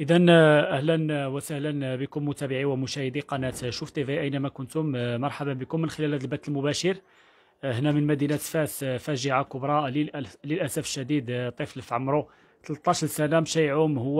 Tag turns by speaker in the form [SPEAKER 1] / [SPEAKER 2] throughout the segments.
[SPEAKER 1] إذا أهلا وسهلا بكم متابعي ومشاهدي قناة شوف تي في أينما كنتم مرحبا بكم من خلال هذا البث المباشر هنا من مدينة فاس فاجعة كبرى للأسف الشديد طفل في عمره 13 سنة مشى يعوم هو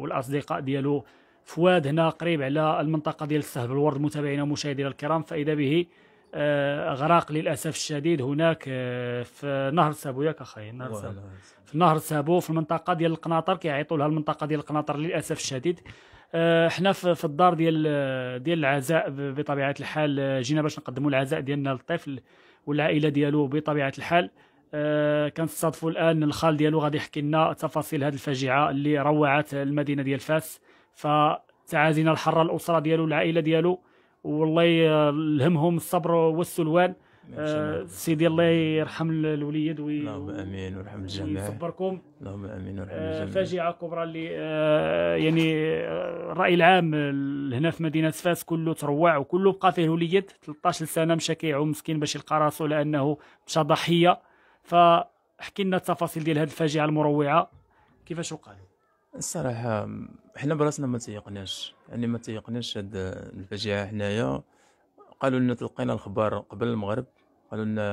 [SPEAKER 1] والأصدقاء ديالو فواد هنا قريب على المنطقة ديال السهب الورد متابعينا ومشاهدينا الكرام فإذا به آه، غرق للأسف الشديد هناك آه، في نهر سابوياك أخي نهر سابوياك في نهر سابو في المنطقه ديال القناطر كيعيطوا لها المنطقه ديال القناطر للاسف الشديد آه، حنا في الدار ديال ديال العزاء بطبيعه الحال آه، جينا باش نقدموا العزاء ديالنا للطفل والعائله ديالو بطبيعه الحال آه، كنستضفوا الان الخال ديالو غادي يحكي لنا تفاصيل هذه الفاجعه اللي روعت المدينه ديال فاس فتعازينا الحره الاسره ديالو العائله ديالو والله يلهمهم الصبر والسلوان آه، سيدي الله يرحم الوليد وي اللهم امين ويرحم الجميع ويصبركم
[SPEAKER 2] اللهم امين ويرحم
[SPEAKER 1] آه، الجميع فاجعه كبرى اللي آه، يعني الراي العام هنا في مدينه فاس كله تروع وكله بقى فيه الوليد 13 سنه مشى كيعوم مسكين باش يلقى راسو لانه مشى ضحيه فاحكي لنا التفاصيل ديال هذه الفاجعه المروعه
[SPEAKER 2] كيفاش وقع الصراحه حنا براسنا ما تيقناش يعني ما تيقناش هذه الفاجعه حنايا قالوا لنا تلقينا الخبر قبل المغرب قالوا لنا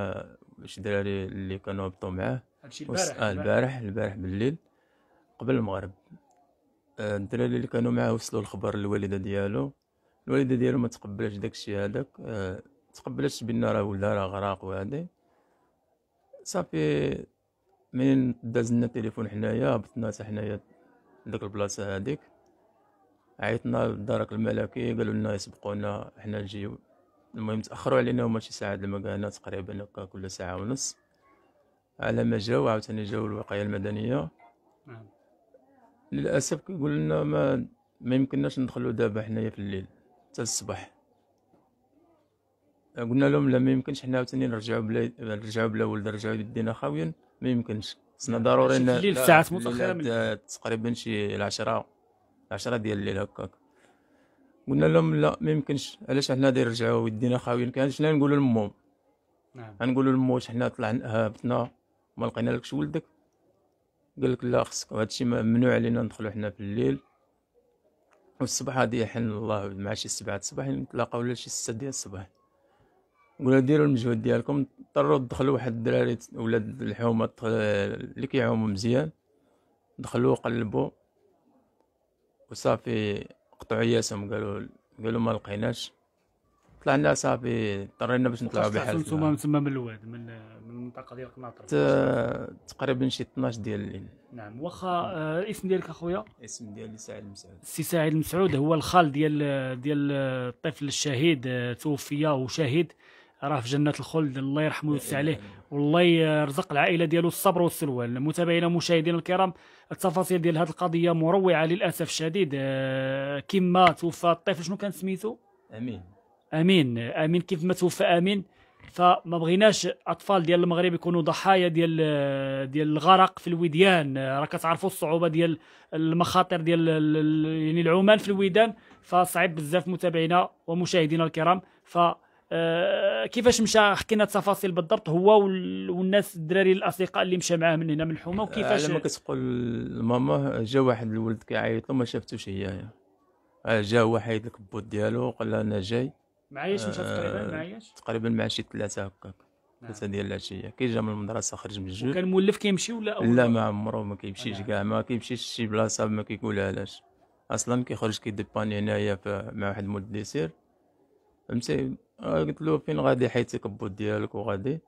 [SPEAKER 2] شي دراري اللي كانوا هبطوا معاه هادشي البارح اه البارح البارح بالليل قبل المغرب آه، الدراري اللي كانوا معاه وصلوا الخبر للوالده ديالو الوالده ديالو ما تقبلاش داكشي هذاك آه تقبلاش بان راه ولدها راه غراق وهادي صافي منين داز لنا التليفون حنايا هبطنا حتى حنايا لداك البلاصه هذيك عيطنا للدرك الملكي قالوا لنا يسبقونا حنا نجيو المهم تاخروا علينا هما شي ساعه لما قالنا تقريبا هكا كل ساعه ونص على ما جاو عاوتاني جاو الوقايه المدنيه نعم. للاسف كيقول لنا ما ما يمكنناش ندخلوا دابا حنايا في الليل حتى الصباح قلنا لهم لا ما يمكنش حنا عاوتاني نرجعوا بلا نرجعوا بلا ولد نرجعوا يدينا خاويين ما يمكنش خصنا نعم. ضروري الليل ساعات متاخره تقريبا شي العشرة العشرة ديال الليل هكاك قلنا لهم لا ما يمكنش علاش حنا داير رجعوا ويدينا خاويين كان شنو نقولوا لمهم نعم نقولوا لمو واش حنا طلعنا هابطنا ما لقينا لكش ولدك قال لك لا خصك الشيء ممنوع علينا ندخلوا حنا في الليل والصباح غادي يحن الله مع شي سبعة الصباح نتلاقاو ولا شي ستة ديال الصباح قولوا ديروا المجهود ديالكم اضطروا تدخلوا واحد الدراري ولاد الحومة اللي كيعوموا مزيان دخلوا قلبوا وصافي قطعوا ياسهم قالوا قالوا ما لقيناش طلعنا صافي اضطرينا باش نطلعوا بحال نتوما
[SPEAKER 1] تما من الواد من المنطقه ديال قناطر
[SPEAKER 2] تقريبا شي 12 ديال الليل
[SPEAKER 1] نعم واخا الاسم آه ديالك اخويا الاسم ديالي سعيد المسعود السي سعيد المسعود هو الخال ديال ديال الطفل الشهيد آه، توفي وشهيد راه في جنه الخلد الله يرحمه ويوسع إيه. عليه والله يرزق العائله ديالو الصبر والسلوان متابعينا مشاهدينا الكرام التفاصيل ديال هذه القضيه مروعه للاسف الشديد آه، كما توفى الطفل شنو كان سميتو امين امين امين كيف ما توفى امين فما بغيناش اطفال ديال المغرب يكونوا ضحايا ديال آه، ديال الغرق في الوديان آه، راه كتعرفوا الصعوبه ديال المخاطر ديال يعني العمان في الويدان فصعيب بزاف متابعينا ومشاهدينا الكرام ف آه، كيفاش مشى حكينا التفاصيل بالضبط هو والناس الدراري الاصدقاء اللي مشى معاه من هنا من الحومه وكيفاش على ما
[SPEAKER 2] كتقول لماما جا واحد الولد كيعيط له ما شافتوش هي آه، جا هو حيد لك ديالو قال لها انا جاي معاياش مشى آه، تقريبا معاياش تقريبا مع شي ثلاثه هكاك نعم. ثلاثه نعم. ديال العشيه كي جا من المدرسه خرج من الجو كان مولف كيمشي ولا أول لا ما عمرو ما كيمشيش نعم. كاع ما كيمشيش شي بلاصه ما كيقولها علاش اصلا كيخرج كيديباني هنايا مع واحد المولد ديسير فهمتي آه، قلت له فين غادي حيتيك البوط ديالك وغادي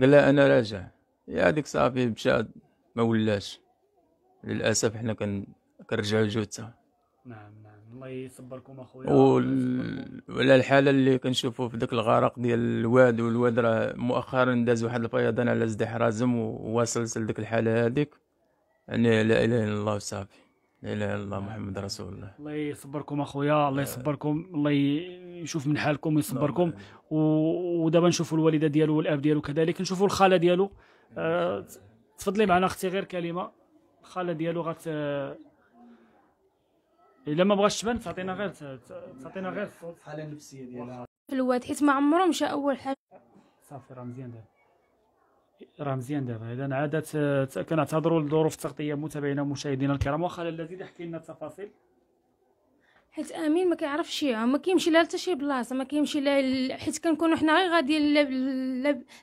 [SPEAKER 2] قال لها انا راجع يا هذيك صافي مشى ما ولاش للاسف حنا كن كنرجعوا لجوتها
[SPEAKER 1] نعم نعم الله يصبركم
[SPEAKER 2] اخويا ولا الحاله اللي كنشوفوا في داك الغرق ديال الواد والواد راه مؤخرا داز واحد الفيضان على زدي حرازم وواصل لديك الحاله هذيك يعني لا اله الا الله وصافي لا اله الا الله محمد رسول الله
[SPEAKER 1] الله يصبركم اخويا الله يصبركم الله يشوف من حالكم ويصبركم ودابا نشوفوا الوالده ديالو والاب ديالو كذلك نشوفوا الخاله ديالو أه تفضلي معنا اختي غير كلمه الخاله ديالو غات آه، الا ما بغاش تبان تعطينا غير تعطينا غير الحاله النفسيه ديالها
[SPEAKER 3] الواد حيت ما عمرهم مشى اول حاجه
[SPEAKER 1] صافي راه مزيان دابا رمزيا دابا اذا عاد كنعتذروا للظروف التغطيه متابعينا ومشاهدينا الكرام واخا الذي يحكي لنا التفاصيل
[SPEAKER 3] حيت امين ما كيعرفش شي ما كيمشي لا حتى شي بلاصه ما كيمشي لا حيت كنكونوا حنا غير غادي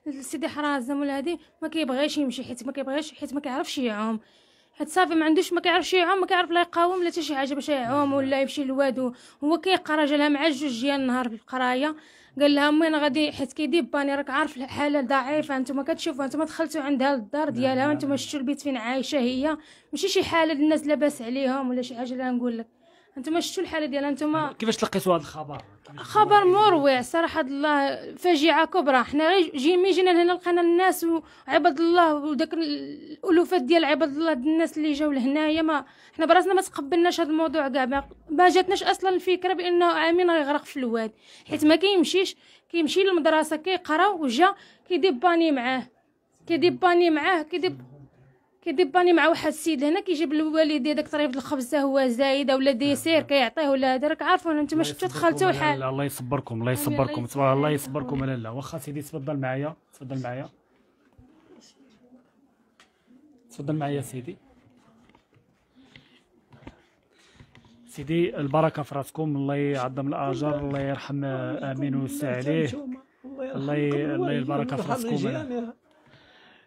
[SPEAKER 3] لسيدي حرازم ولا هادي ما كيبغيش يمشي حيت ما كيبغيش حيت ما كيعرفش يعوم هاد صافي ما عندوش ما كيعرفش يعوم ما كيعرف لا يقاوم لا حتى شي حاجه باش يعوم ولا يمشي للواد هو كيقرا جالها مع جوج ديال النهار في القرايه قال لها انا غادي حيت كيديب باني راك عارف الحاله ضعيفه انتم كتشوفوا انتم دخلتوا عندها للدار ديالها وانتم نعم. شفتوا البيت فين عايشه هي ماشي شي حاله الناس لاباس عليهم ولا شي حاجه لا نقول لك انتم شفتوا الحاله ديالها انتم
[SPEAKER 1] كيفاش تلقيتوا هذا الخبر
[SPEAKER 3] خبر مروع صراحة الله فاجعة كبرى حنا جي مي جينا لهنا لقينا الناس وعباد الله وداك الألوفات ديال عباد الله دي الناس اللي جاو لهنايا ما حنا براسنا ما تقبلناش هذا الموضوع كاع ما جاتناش أصلا الفكرة بأنه عامين غيغرق في الواد حيت ما كيمشيش كيمشي للمدرسة كيقرا وجا كيديباني معاه كيديباني معاه كيديب كيديباني مع واحد السيد هنا كيجيب الوالد داك طريف الخبزه هو زايده ولا ديسير نعم. كيعطيه ولا هذا راك عارفون ما شفتو دخلته وحال
[SPEAKER 1] الله يصبركم الله يصبركم تبارك الله يصبركم لا لا واخا سيدي تفضل معايا تفضل معايا تفضل معايا سيدي سيدي البركه في راسكم الله يعظم الاجر
[SPEAKER 4] الله يرحم امين ويوسع عليه الله الله البركه في راسكم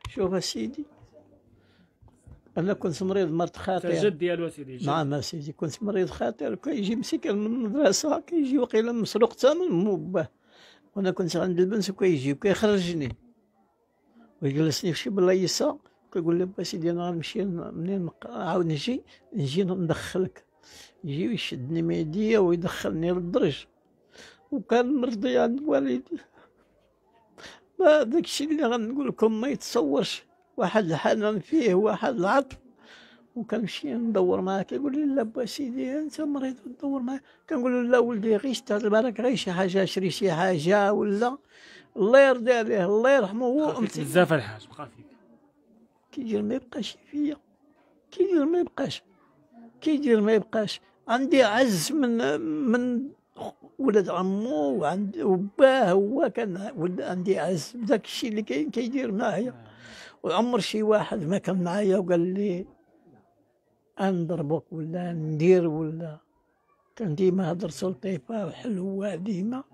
[SPEAKER 4] شوف سيدي انا كنت مريض مرض خاطر الجد ديالو سيدي نعم اسيدي كنت مريض خاطر كيجي مسكر من المدرسه كيجي وقيلا مسروق ثمن من باه وانا كنت عند البنت وكيجي وكيخرجني ويجلسني في شي بلايصه كيقول لي با سيدي انا غنمشي منين عاود نجي نجي ندخلك يجي ويشدني من يديا ويدخلني للدرج وكان مرضي عند والدي ما داكشي اللي غنقول لكم ما يتصورش واحد الحنان فيه واحد العطف وكنمشي ندور معاه كيقول لي لا با سيدي انت مريض ندور معاه كنقول له لا ولدي غير شتات البارك غير شي حاجه شري شي حاجه ولا الله يرضي عليه الله يرحمه هو بزاف الحاج بقى فيك كيدير ما يبقاش فيا كيدير ما يبقاش كيدير ما يبقاش عندي عز من من ولد عمو وعند وباه هو كان عندي عز داك الشيء اللي كاين كيدير معايا وعمر شي واحد ما كان معايا وقال لي نضربك ولا ندير ولا كان ديما هضرتو لطيفه وحلوه ديما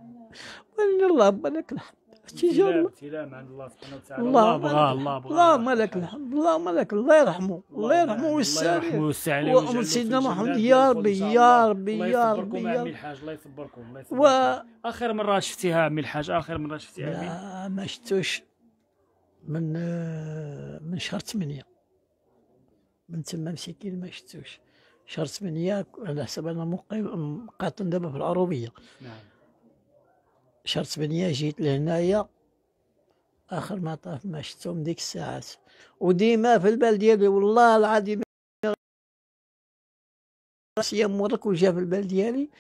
[SPEAKER 4] وان الله لك الحمد تجار
[SPEAKER 1] تلام عند الله سبحانه
[SPEAKER 4] وتعالى الله الله الله الله اللهم لك الحمد اللهم لك الله يرحمه الله يرحمه ويوسع عليه ويسع عليه سيدنا محمد يا ربي يا ربي يا ربي الله يصبركم عمي
[SPEAKER 1] الحاج الله يصبركم الله يصبركم اخر مره شفتيها عمي الحاج اخر مره شفتيها لا
[SPEAKER 4] ما شفتوش من آه، من شهر ثمانية من تما مسكين ما شفتوش شهر ثمانية على حسب أنا مقيم قاطن دابا في العروبية نعم شهر ثمانية جيت لهنايا آخر ما طاف ما شفتهم ديك الساعات وديما في البال ديالي والله العظيم راسي مورك وجا في البال ديالي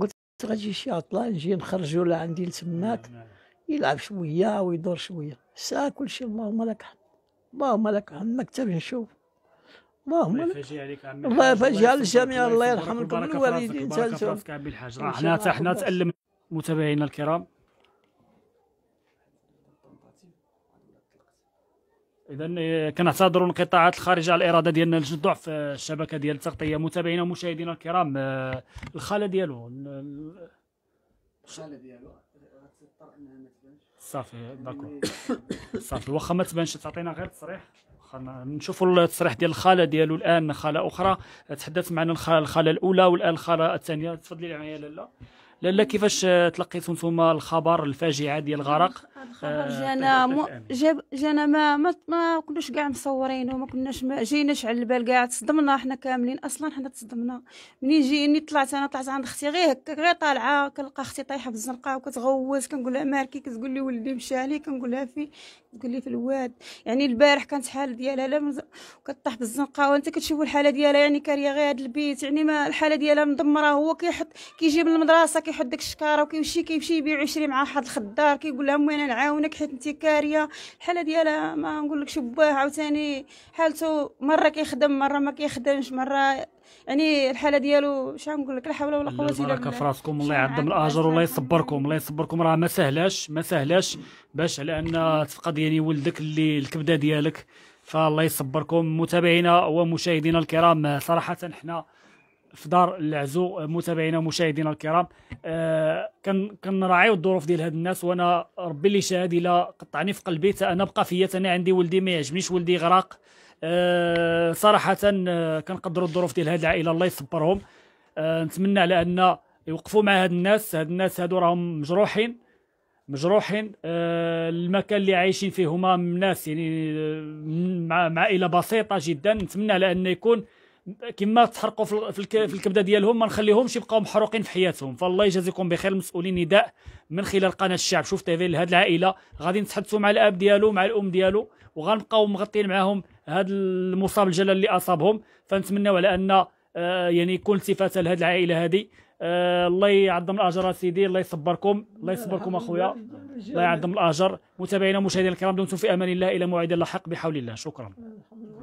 [SPEAKER 4] قلت غادي شي عطله نجي نخرجوا لعندي لتماك نعم. نعم. يلعب شويه ويدور شويه ساعة كل شيء اللهم لك الحمد اللهم لك الحمد ما كتبش نشوف اللهم الله يفاجئ عليك عمي الله على الجميع الله يرحم لكم الوالدين تاعنا عمي الحاج حنا حنا تالم
[SPEAKER 1] متابعينا الكرام اذا آه، كنعتذروا الانقطاعات الخارجه على الاراده ديالنا الجذوع آه، في الشبكه ديال التغطيه متابعينا ومشاهدينا الكرام آه، الخاله ديالو الخاله ديالو صافي يعني داكور صافي واخا ما تبانش تعطينا غير تصريح نشوفوا التصريح ديال الخاله ديالو الان خاله اخرى تحدث معنا الخاله الاولى والان الخاله الثانيه تفضلي معايا لاله لالا كيفاش تلقيتوا نتوما الخبر الفاجعه ديال الغرق الخبر آه، جانا م...
[SPEAKER 3] جاب جانا ما ما, ما كناش كاع مصورين وما كناش ما جيناش على البال كاع تصدمنا حنا كاملين اصلا حنا تصدمنا منين جيني طلعت انا طلعت عند اختي غير هكا غير طالعه كنلقى اختي طايحه في الزنقه وكتغوز كنقول لها مالكي كتقول لي ولدي مشى لي كنقول لها في تقول لي في الواد يعني البارح كانت حال ديالها لا مز... كطيح الزنقه وانت كتشوف الحاله ديالها يعني كاريه غير هذا البيت يعني ما الحاله ديالها مدمره هو كيحط كيجي من المدرسه كي كيحط داك الشكاره وكيمشي كيمشي يبيع ويشري مع واحد الخدار كيقول لها امي انا نعاونك حيت انت كاريه الحاله ديالها ما نقول لك شباه عاوتاني حالته مره كيخدم مره ما كيخدمش مره يعني الحاله ديالو شنو نقول لك لا حول ولا قوه الا بالله بارك في
[SPEAKER 1] راسكم الله يعظم الاجر والله يصبركم الله يصبركم راه ما سهلاش ما سهلاش باش على ان تفقد يعني ولدك اللي الكبده ديالك فالله يصبركم متابعينا ومشاهدينا الكرام صراحه حنا في دار العزو آه، متابعينا ومشاهدينا الكرام آه، كان كنراعيو الظروف ديال هاد الناس وانا ربي اللي شاهد الا قطعني في قلبي حتى انا بقى فيا انا عندي ولدي ما يعجبنيش ولدي غرق آه، صراحه كنقدروا الظروف ديال هاد العائله الله يصبرهم نتمنى على ان يوقفوا مع هاد الناس هاد الناس هادو راهم مجروحين مجروحين المكان اللي عايشين فيه هما ناس يعني مع عائله بسيطه جدا نتمنى على ان يكون كما تحرقوا في, في الكبده ديالهم ما نخليهمش يبقاو محروقين في حياتهم فالله يجازيكم بخير المسؤولين نداء من خلال قناه الشعب شوف تيفي لهذه العائله غادي نتحدثوا مع الاب ديالو مع الام ديالو وغنبقاو مغطيين معاهم هذا المصاب الجلل اللي اصابهم فنتمناو على ان آه، يعني يكون التفاته لهذه العائله هذه آه، الله يعظم الاجر سيدي الله يصبركم الله يصبركم اخويا الله يعظم الاجر متابعينا ومشاهدينا الكرام دمتم في امان الله الى موعد لاحق بحول الله
[SPEAKER 4] شكرا